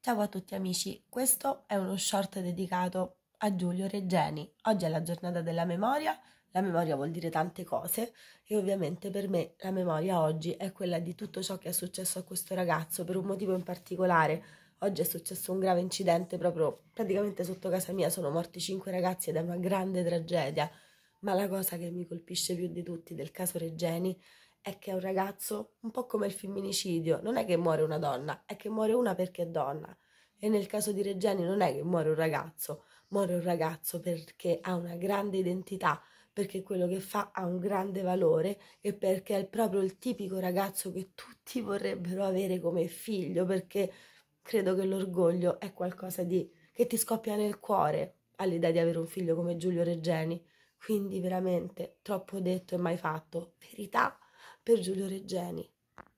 Ciao a tutti amici, questo è uno short dedicato a Giulio Reggeni. Oggi è la giornata della memoria, la memoria vuol dire tante cose e ovviamente per me la memoria oggi è quella di tutto ciò che è successo a questo ragazzo per un motivo in particolare. Oggi è successo un grave incidente proprio praticamente sotto casa mia, sono morti cinque ragazzi ed è una grande tragedia. Ma la cosa che mi colpisce più di tutti del caso Reggeni è che è un ragazzo un po' come il femminicidio, non è che muore una donna, è che muore una perché è donna. E nel caso di Reggiani non è che muore un ragazzo, muore un ragazzo perché ha una grande identità, perché quello che fa ha un grande valore e perché è proprio il tipico ragazzo che tutti vorrebbero avere come figlio, perché credo che l'orgoglio è qualcosa di, che ti scoppia nel cuore all'idea di avere un figlio come Giulio Reggeni. Quindi veramente troppo detto e mai fatto. Verità per Giulio Reggeni.